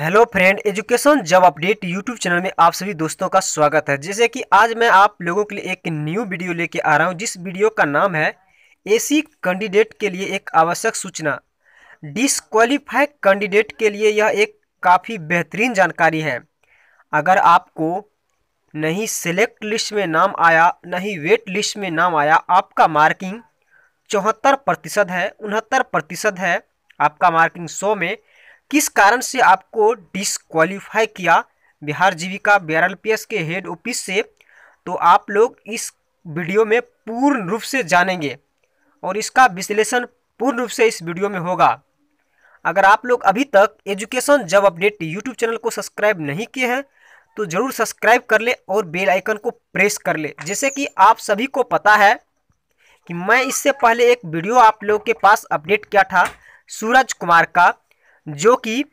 hello friend education job update YouTube channel में आप सभी दोस्तों का स्वागत है जैसे कि आज मैं आप लोगों के लिए एक न्यू वीडियो लेके आ रहा हूं जिस वीडियो का नाम है एसी कैंडिडेट के लिए एक आवश्यक सूचना डिसक्वालीफाई कैंडिडेट के लिए यह एक काफ़ी बेहतरीन जानकारी है अगर आपको नहीं सेलेक्ट लिस्ट में नाम आया नहीं वेट लिस्ट में नाम आया आपका मार्किंग चौहत्तर प्रतिशत है उनहत्तर प्रतिशत है आपका मार्किंग सौ में किस कारण से आपको डिसक्वालीफाई किया बिहार जीविका बी के हेड ऑफिस से तो आप लोग इस वीडियो में पूर्ण रूप से जानेंगे और इसका विश्लेषण पूर्ण रूप से इस वीडियो में होगा अगर आप लोग अभी तक education job update YouTube channel को सब्सक्राइब नहीं किए हैं तो ज़रूर सब्सक्राइब कर ले और बेल आइकन को प्रेस कर ले जैसे कि आप सभी को पता है कि मैं इससे पहले एक वीडियो आप लोग के पास अपडेट किया था सूरज कुमार का जो कि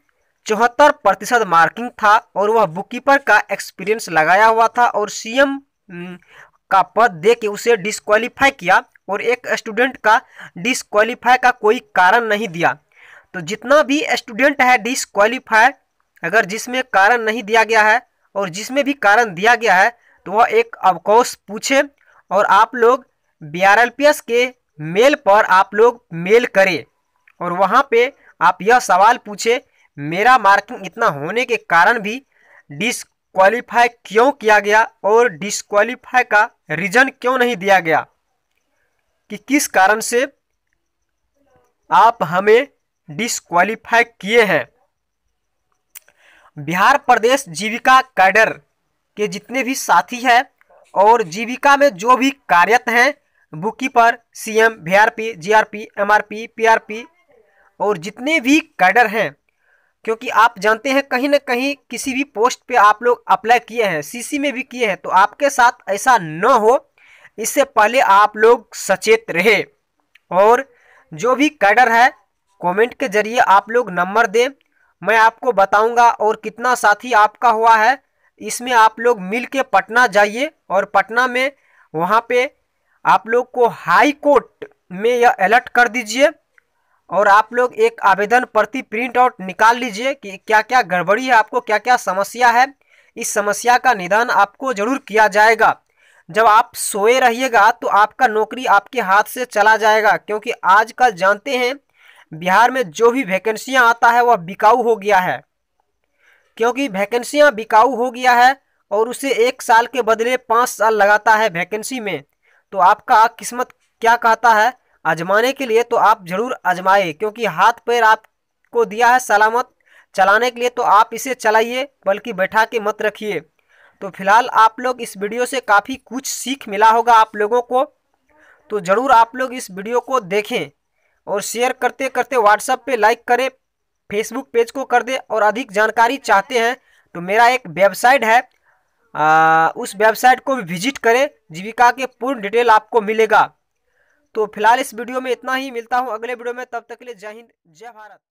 चौहत्तर प्रतिशत मार्किंग था और वह बुककीपर का एक्सपीरियंस लगाया हुआ था और सीएम हम्म, का पद दे के उसे डिसक्वालीफाई किया और एक स्टूडेंट का डिसक्वालीफाई का कोई कारण नहीं दिया तो जितना भी स्टूडेंट है डिसक्वालीफाई अगर जिसमें कारण नहीं दिया गया है और जिसमें भी कारण दिया गया है तो वह एक अवकोश पूछे और आप लोग बी के मेल पर आप लोग मेल करें और वहाँ पर आप यह सवाल पूछे मेरा मार्किंग इतना होने के कारण भी डिसक्वालीफाई क्यों किया गया और डिसक्वालीफाई का रीज़न क्यों नहीं दिया गया कि किस कारण से आप हमें डिसक्वालीफाई किए हैं बिहार प्रदेश जीविका कैडर के जितने भी साथी हैं और जीविका में जो भी कार्यरत हैं बुकी पर CM VRP GRP MRP PRP और जितने भी कैडर हैं क्योंकि आप जानते हैं कहीं ना कहीं किसी भी पोस्ट पे आप लोग अप्लाई किए हैं सीसी में भी किए हैं तो आपके साथ ऐसा न हो इससे पहले आप लोग सचेत रहे और जो भी कैडर है कमेंट के जरिए आप लोग नंबर दें मैं आपको बताऊंगा और कितना साथी आपका हुआ है इसमें आप लोग मिल के पटना जाइए और पटना में वहाँ पर आप लोग को हाई कोर्ट में यह अलर्ट कर दीजिए और आप लोग एक आवेदन प्रति प्रिंट आउट निकाल लीजिए कि क्या क्या गड़बड़ी है आपको क्या क्या समस्या है इस समस्या का निदान आपको जरूर किया जाएगा जब आप सोए रहिएगा तो आपका नौकरी आपके हाथ से चला जाएगा क्योंकि आज कल जानते हैं बिहार में जो भी वैकेंसियाँ आता है वह बिकाऊ हो गया है क्योंकि वैकेंसियाँ बिकाऊ हो गया है और उसे एक साल के बदले पाँच साल लगाता है वैकेंसी में तो आपका किस्मत क्या कहता है आजमाने के लिए तो आप जरूर आजमाए क्योंकि हाथ पैर आपको दिया है सलामत चलाने के लिए तो आप इसे चलाइए बल्कि बैठा के मत रखिए तो फिलहाल आप लोग इस वीडियो से काफ़ी कुछ सीख मिला होगा आप लोगों को तो ज़रूर आप लोग इस वीडियो को देखें और शेयर करते करते व्हाट्सएप पे लाइक करें फेसबुक पेज को कर दें और अधिक जानकारी चाहते हैं तो मेरा एक वेबसाइट है आ, उस वेबसाइट को भी विजिट करें जीविका के पूर्ण डिटेल आपको मिलेगा तो फिलहाल इस वीडियो में इतना ही मिलता हूँ अगले वीडियो में तब तक के लिए जय हिंद जय भारत